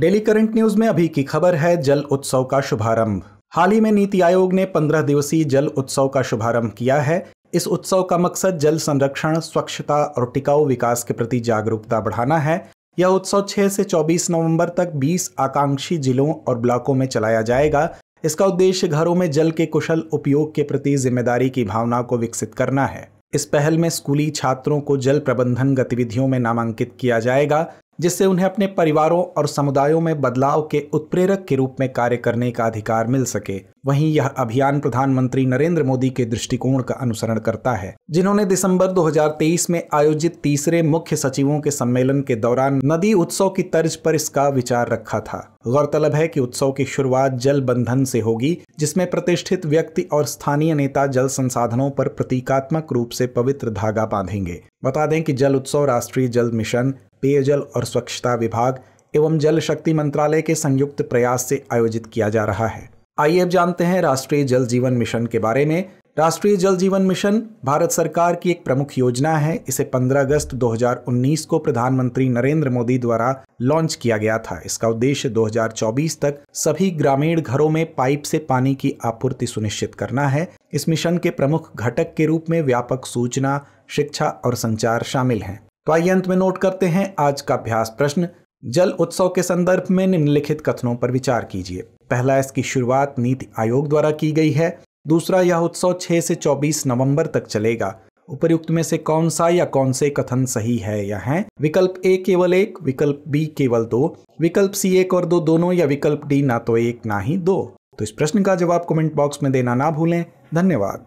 daily current news में अभी की खबर है जल उत्सव का शुभारंभ हाल ही में नीति आयोग ने पंद्रह दिवसीय जल उत्सव का शुभारंभ किया है इस उत्सव का मकसद जल संरक्षण स्वच्छता और टिकाऊ विकास के प्रति जागरूकता बढ़ाना है यह उत्सव 6 से 24 नवंबर तक 20 आकांक्षी जिलों और ब्लॉकों में चलाया जाएगा इसका उद्देश्य घरों में जल के कुशल उपयोग के प्रति जिम्मेदारी की भावना को विकसित करना है इस पहल में स्कूली छात्रों को जल प्रबंधन गतिविधियों में नामांकित किया जाएगा जिससे उन्हें अपने परिवारों और समुदायों में बदलाव के उत्प्रेरक के रूप में कार्य करने का अधिकार मिल सके वहीं यह अभियान प्रधानमंत्री नरेंद्र मोदी के दृष्टिकोण का अनुसरण करता है जिन्होंने दिसंबर 2023 में आयोजित तीसरे मुख्य सचिवों के सम्मेलन के दौरान नदी उत्सव की तर्ज पर इसका विचार रखा था गौरतलब है कि उत्सव की शुरुआत जल बंधन से होगी जिसमें प्रतिष्ठित व्यक्ति और स्थानीय नेता जल संसाधनों पर प्रतीकात्मक रूप से पवित्र धागा बांधेंगे बता दें कि जल उत्सव राष्ट्रीय जल मिशन पेयजल और स्वच्छता विभाग एवं जल शक्ति मंत्रालय के संयुक्त प्रयास से आयोजित किया जा रहा है आइए अब जानते हैं राष्ट्रीय जल जीवन मिशन के बारे में राष्ट्रीय जल जीवन मिशन भारत सरकार की एक प्रमुख योजना है इसे 15 अगस्त 2019 को प्रधानमंत्री नरेंद्र मोदी द्वारा लॉन्च किया गया था इसका उद्देश्य 2024 तक सभी ग्रामीण घरों में पाइप से पानी की आपूर्ति सुनिश्चित करना है इस मिशन के प्रमुख घटक के रूप में व्यापक सूचना शिक्षा और संचार शामिल हैं तो आइए अंत में नोट करते हैं आज का अभ्यास प्रश्न जल उत्सव के संदर्भ में निम्नलिखित कथनों पर विचार कीजिए पहला इसकी शुरुआत नीति आयोग द्वारा की गई है दूसरा यह उत्सव 6 से 24 नवंबर तक चलेगा उपयुक्त में से कौन सा या कौन से कथन सही है या है विकल्प ए केवल एक विकल्प बी केवल दो विकल्प सी एक और दो दोनों या विकल्प डी ना तो एक ना ही दो तो इस प्रश्न का जवाब कमेंट बॉक्स में देना ना भूलें धन्यवाद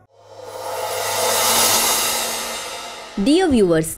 डियर व्यूवर्स